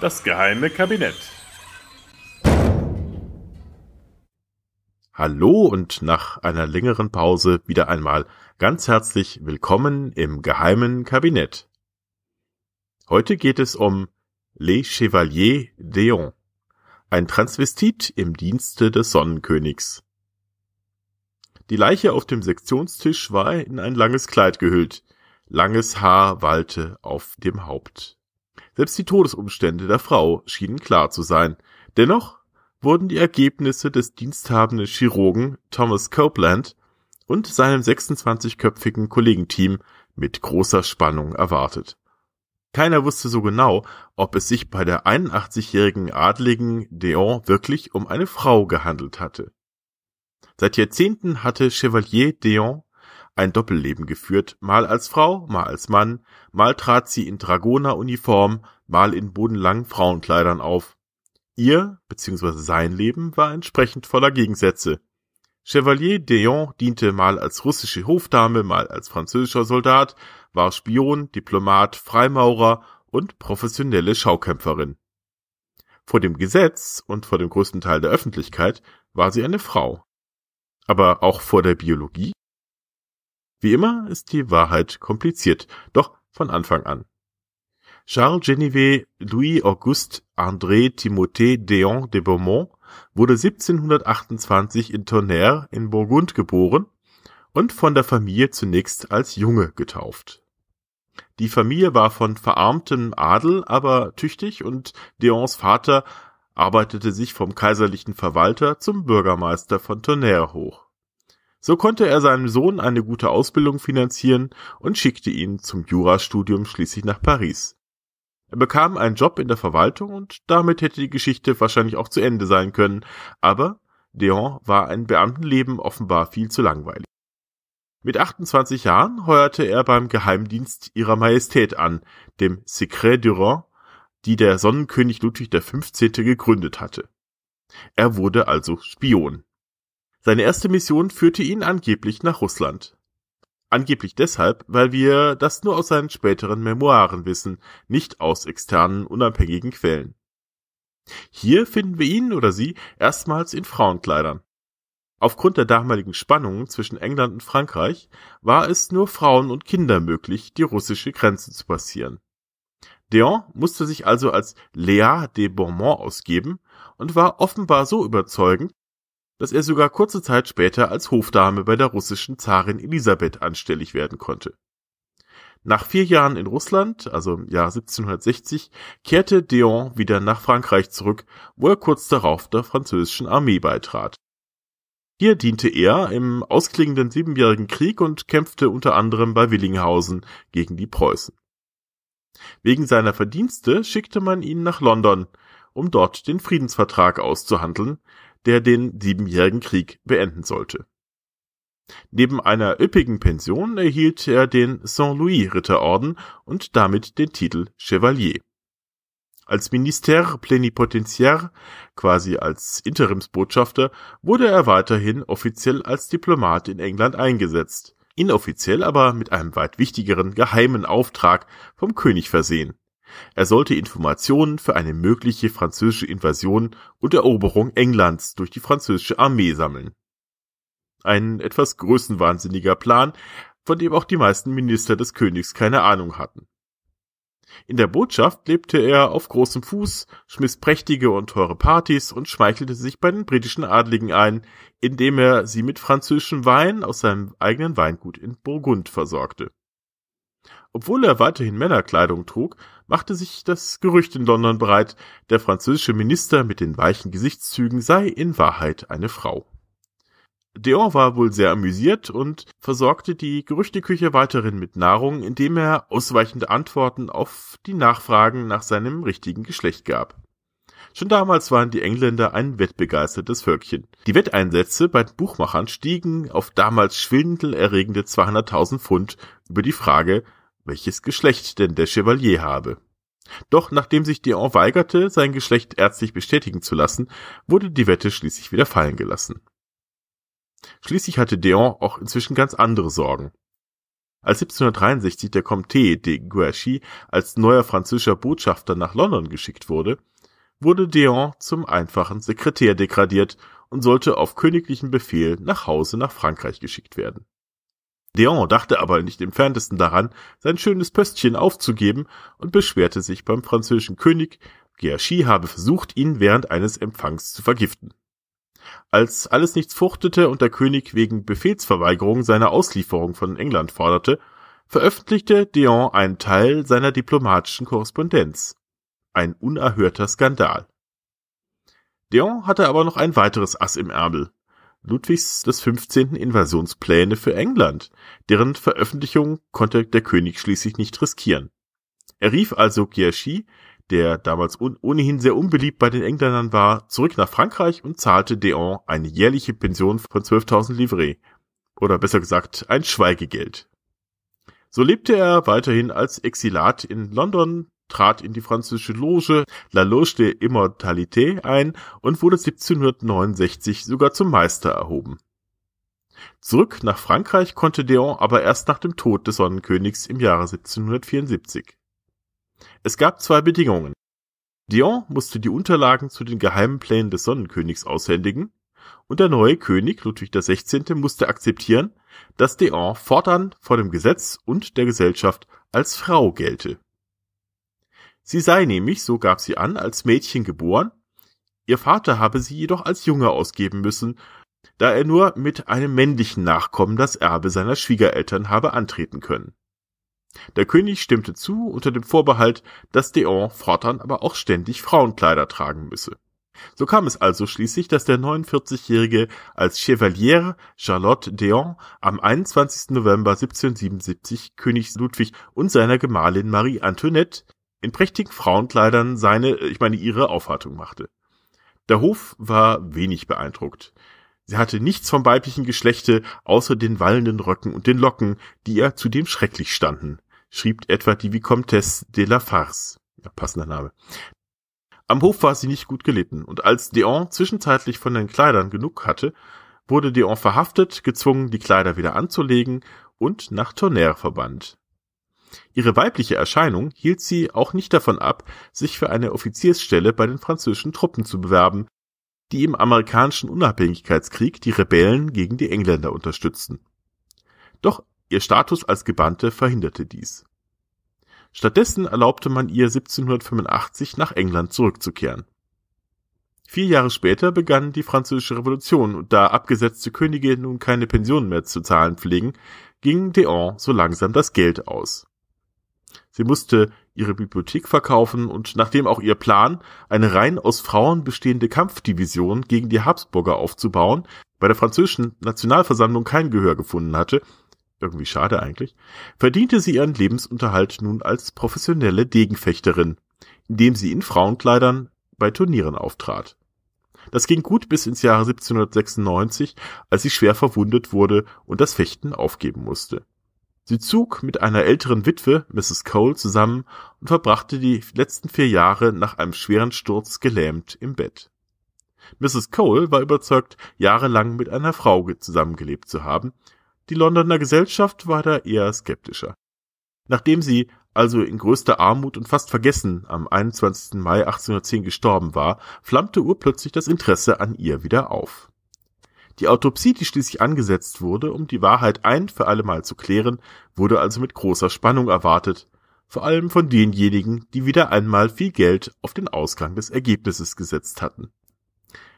Das geheime Kabinett. Hallo und nach einer längeren Pause wieder einmal ganz herzlich willkommen im geheimen Kabinett. Heute geht es um Les Chevaliers d'Eon, ein Transvestit im Dienste des Sonnenkönigs. Die Leiche auf dem Sektionstisch war in ein langes Kleid gehüllt. Langes Haar wallte auf dem Haupt. Selbst die Todesumstände der Frau schienen klar zu sein. Dennoch wurden die Ergebnisse des diensthabenden Chirurgen Thomas Copeland und seinem 26-köpfigen Kollegenteam mit großer Spannung erwartet. Keiner wusste so genau, ob es sich bei der 81-jährigen Adligen Deon wirklich um eine Frau gehandelt hatte. Seit Jahrzehnten hatte Chevalier Dion ein Doppelleben geführt, mal als Frau, mal als Mann, mal trat sie in Dragoneruniform, mal in bodenlangen Frauenkleidern auf. Ihr bzw. sein Leben war entsprechend voller Gegensätze. Chevalier Dion diente mal als russische Hofdame, mal als französischer Soldat, war Spion, Diplomat, Freimaurer und professionelle Schaukämpferin. Vor dem Gesetz und vor dem größten Teil der Öffentlichkeit war sie eine Frau, aber auch vor der Biologie? Wie immer ist die Wahrheit kompliziert, doch von Anfang an. Charles Genevieve Louis Auguste André Timothée Déon de Beaumont wurde 1728 in Tonnerre in Burgund geboren und von der Familie zunächst als Junge getauft. Die Familie war von verarmtem Adel, aber tüchtig und Deons Vater arbeitete sich vom kaiserlichen Verwalter zum Bürgermeister von Tonnerre hoch. So konnte er seinem Sohn eine gute Ausbildung finanzieren und schickte ihn zum Jurastudium schließlich nach Paris. Er bekam einen Job in der Verwaltung und damit hätte die Geschichte wahrscheinlich auch zu Ende sein können, aber Deon war ein Beamtenleben offenbar viel zu langweilig. Mit 28 Jahren heuerte er beim Geheimdienst ihrer Majestät an, dem Secret du Rang, die der Sonnenkönig Ludwig XV. gegründet hatte. Er wurde also Spion. Seine erste Mission führte ihn angeblich nach Russland. Angeblich deshalb, weil wir das nur aus seinen späteren Memoiren wissen, nicht aus externen, unabhängigen Quellen. Hier finden wir ihn oder sie erstmals in Frauenkleidern. Aufgrund der damaligen Spannungen zwischen England und Frankreich war es nur Frauen und Kinder möglich, die russische Grenze zu passieren. Deon musste sich also als Léa de Beaumont ausgeben und war offenbar so überzeugend, dass er sogar kurze Zeit später als Hofdame bei der russischen Zarin Elisabeth anstellig werden konnte. Nach vier Jahren in Russland, also im Jahr 1760, kehrte Deon wieder nach Frankreich zurück, wo er kurz darauf der französischen Armee beitrat. Hier diente er im ausklingenden Siebenjährigen Krieg und kämpfte unter anderem bei Willinghausen gegen die Preußen. Wegen seiner Verdienste schickte man ihn nach London, um dort den Friedensvertrag auszuhandeln, der den Siebenjährigen Krieg beenden sollte. Neben einer üppigen Pension erhielt er den Saint-Louis-Ritterorden und damit den Titel Chevalier. Als Minister plénipotentiaire, quasi als Interimsbotschafter, wurde er weiterhin offiziell als Diplomat in England eingesetzt inoffiziell aber mit einem weit wichtigeren geheimen Auftrag vom König versehen. Er sollte Informationen für eine mögliche französische Invasion und Eroberung Englands durch die französische Armee sammeln. Ein etwas größenwahnsinniger Plan, von dem auch die meisten Minister des Königs keine Ahnung hatten. In der Botschaft lebte er auf großem Fuß, schmiss prächtige und teure Partys und schmeichelte sich bei den britischen Adligen ein, indem er sie mit französischem Wein aus seinem eigenen Weingut in Burgund versorgte. Obwohl er weiterhin Männerkleidung trug, machte sich das Gerücht in London breit, der französische Minister mit den weichen Gesichtszügen sei in Wahrheit eine Frau. Deor war wohl sehr amüsiert und versorgte die Gerüchteküche weiterhin mit Nahrung, indem er ausweichende Antworten auf die Nachfragen nach seinem richtigen Geschlecht gab. Schon damals waren die Engländer ein wettbegeistertes Völkchen. Die Wetteinsätze bei den Buchmachern stiegen auf damals schwindelerregende 200.000 Pfund über die Frage, welches Geschlecht denn der Chevalier habe. Doch nachdem sich Dion weigerte, sein Geschlecht ärztlich bestätigen zu lassen, wurde die Wette schließlich wieder fallen gelassen. Schließlich hatte Deon auch inzwischen ganz andere Sorgen. Als 1763 der Comte de Guerchy als neuer französischer Botschafter nach London geschickt wurde, wurde Deon zum einfachen Sekretär degradiert und sollte auf königlichen Befehl nach Hause nach Frankreich geschickt werden. Deon dachte aber nicht im Ferntesten daran, sein schönes Pöstchen aufzugeben und beschwerte sich beim französischen König, Guerchy habe versucht, ihn während eines Empfangs zu vergiften. Als alles nichts fruchtete und der König wegen Befehlsverweigerung seine Auslieferung von England forderte, veröffentlichte Dion einen Teil seiner diplomatischen Korrespondenz. Ein unerhörter Skandal. Dion hatte aber noch ein weiteres Ass im Ärmel. Ludwigs des 15. Invasionspläne für England, deren Veröffentlichung konnte der König schließlich nicht riskieren. Er rief also Giachi, der damals ohnehin sehr unbeliebt bei den Engländern war, zurück nach Frankreich und zahlte Deon eine jährliche Pension von 12.000 Livres. Oder besser gesagt, ein Schweigegeld. So lebte er weiterhin als Exilat in London, trat in die französische Loge La Loge de Immortalité ein und wurde 1769 sogar zum Meister erhoben. Zurück nach Frankreich konnte Deon aber erst nach dem Tod des Sonnenkönigs im Jahre 1774. Es gab zwei Bedingungen. Dion musste die Unterlagen zu den geheimen Plänen des Sonnenkönigs aushändigen, und der neue König Ludwig XVI. musste akzeptieren, dass Dion fortan vor dem Gesetz und der Gesellschaft als Frau gelte. Sie sei nämlich, so gab sie an, als Mädchen geboren, ihr Vater habe sie jedoch als Junge ausgeben müssen, da er nur mit einem männlichen Nachkommen das Erbe seiner Schwiegereltern habe antreten können. Der König stimmte zu unter dem Vorbehalt, dass Deon fortan aber auch ständig Frauenkleider tragen müsse. So kam es also schließlich, dass der 49-Jährige als Chevalier Charlotte Deon am 21. November 1777 König Ludwig und seiner Gemahlin Marie Antoinette in prächtigen Frauenkleidern seine, ich meine ihre Aufwartung machte. Der Hof war wenig beeindruckt. Sie hatte nichts vom weiblichen Geschlechte außer den wallenden Röcken und den Locken, die ihr zudem schrecklich standen schrieb etwa die Vicomtesse de la Farce. Ja, passender Name. Am Hof war sie nicht gut gelitten, und als Deon zwischenzeitlich von den Kleidern genug hatte, wurde Deon verhaftet, gezwungen, die Kleider wieder anzulegen und nach Tonnerre verbannt. Ihre weibliche Erscheinung hielt sie auch nicht davon ab, sich für eine Offiziersstelle bei den französischen Truppen zu bewerben, die im amerikanischen Unabhängigkeitskrieg die Rebellen gegen die Engländer unterstützten. Doch Ihr Status als Gebannte verhinderte dies. Stattdessen erlaubte man ihr 1785 nach England zurückzukehren. Vier Jahre später begann die Französische Revolution und da abgesetzte Könige nun keine Pensionen mehr zu zahlen pflegen, ging Deon so langsam das Geld aus. Sie musste ihre Bibliothek verkaufen und nachdem auch ihr Plan, eine rein aus Frauen bestehende Kampfdivision gegen die Habsburger aufzubauen, bei der französischen Nationalversammlung kein Gehör gefunden hatte, irgendwie schade eigentlich, verdiente sie ihren Lebensunterhalt nun als professionelle Degenfechterin, indem sie in Frauenkleidern bei Turnieren auftrat. Das ging gut bis ins Jahre 1796, als sie schwer verwundet wurde und das Fechten aufgeben musste. Sie zog mit einer älteren Witwe, Mrs. Cole, zusammen und verbrachte die letzten vier Jahre nach einem schweren Sturz gelähmt im Bett. Mrs. Cole war überzeugt, jahrelang mit einer Frau zusammengelebt zu haben, die Londoner Gesellschaft war da eher skeptischer. Nachdem sie also in größter Armut und fast vergessen am 21. Mai 1810 gestorben war, flammte urplötzlich das Interesse an ihr wieder auf. Die Autopsie, die schließlich angesetzt wurde, um die Wahrheit ein für allemal zu klären, wurde also mit großer Spannung erwartet, vor allem von denjenigen, die wieder einmal viel Geld auf den Ausgang des Ergebnisses gesetzt hatten.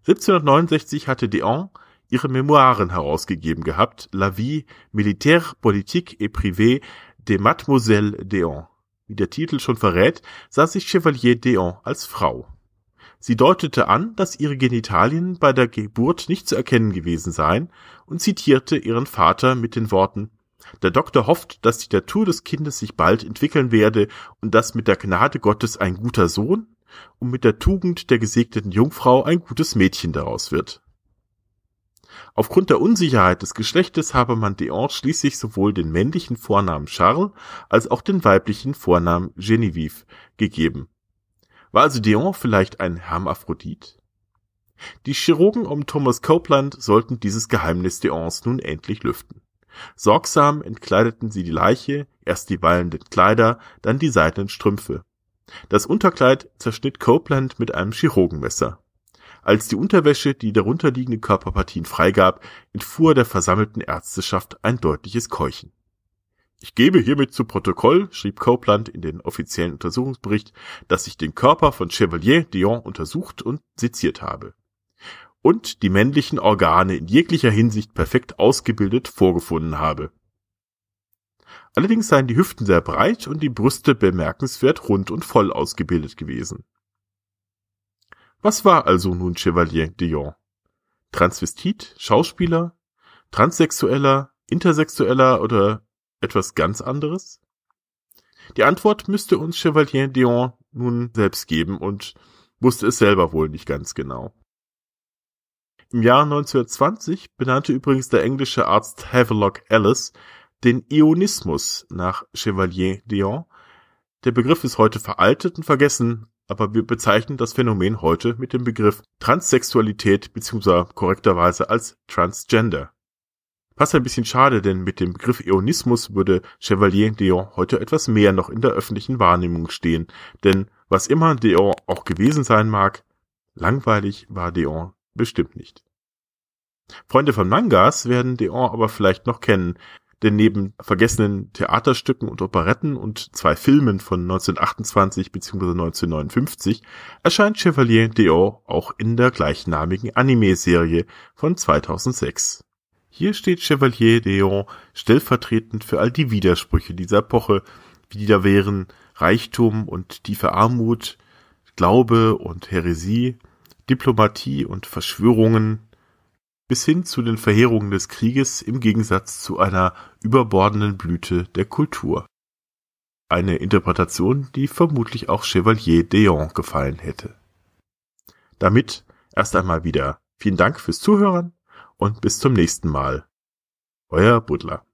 1769 hatte Deon ihre Memoiren herausgegeben gehabt, La vie militaire, politique et privée de Mademoiselle Deon. Wie der Titel schon verrät, sah sich Chevalier Deon als Frau. Sie deutete an, dass ihre Genitalien bei der Geburt nicht zu erkennen gewesen seien und zitierte ihren Vater mit den Worten Der Doktor hofft, dass die Natur des Kindes sich bald entwickeln werde und dass mit der Gnade Gottes ein guter Sohn und mit der Tugend der gesegneten Jungfrau ein gutes Mädchen daraus wird. Aufgrund der Unsicherheit des Geschlechtes habe man Dion schließlich sowohl den männlichen Vornamen Charles als auch den weiblichen Vornamen Genevieve gegeben. War also Dion vielleicht ein Hermaphrodit? Die Chirurgen um Thomas Copeland sollten dieses Geheimnis Dions nun endlich lüften. Sorgsam entkleideten sie die Leiche, erst die wallenden Kleider, dann die seidenen Strümpfe. Das Unterkleid zerschnitt Copeland mit einem Chirurgenmesser. Als die Unterwäsche die darunterliegenden Körperpartien freigab, entfuhr der versammelten Ärzteschaft ein deutliches Keuchen. Ich gebe hiermit zu Protokoll, schrieb Copeland in den offiziellen Untersuchungsbericht, dass ich den Körper von Chevalier Dion untersucht und seziert habe und die männlichen Organe in jeglicher Hinsicht perfekt ausgebildet vorgefunden habe. Allerdings seien die Hüften sehr breit und die Brüste bemerkenswert rund und voll ausgebildet gewesen. Was war also nun Chevalier Dion? Transvestit, Schauspieler, Transsexueller, Intersexueller oder etwas ganz anderes? Die Antwort müsste uns Chevalier Dion nun selbst geben und wusste es selber wohl nicht ganz genau. Im Jahr 1920 benannte übrigens der englische Arzt Havelock Ellis den Ionismus nach Chevalier Dion. Der Begriff ist heute veraltet und vergessen, aber wir bezeichnen das Phänomen heute mit dem Begriff Transsexualität bzw. korrekterweise als Transgender. Passt ein bisschen schade, denn mit dem Begriff Eonismus würde Chevalier Dion heute etwas mehr noch in der öffentlichen Wahrnehmung stehen, denn was immer Dion auch gewesen sein mag, langweilig war Dion bestimmt nicht. Freunde von Mangas werden Dion aber vielleicht noch kennen, denn neben vergessenen Theaterstücken und Operetten und zwei Filmen von 1928 bzw. 1959 erscheint Chevalier d'Eon auch in der gleichnamigen Anime-Serie von 2006. Hier steht Chevalier d'Eon stellvertretend für all die Widersprüche dieser Epoche, wie die da wären Reichtum und tiefe Armut, Glaube und Heresie, Diplomatie und Verschwörungen, bis hin zu den Verheerungen des Krieges im Gegensatz zu einer überbordenden Blüte der Kultur. Eine Interpretation, die vermutlich auch Chevalier d'Eon gefallen hätte. Damit erst einmal wieder vielen Dank fürs Zuhören und bis zum nächsten Mal. Euer Butler.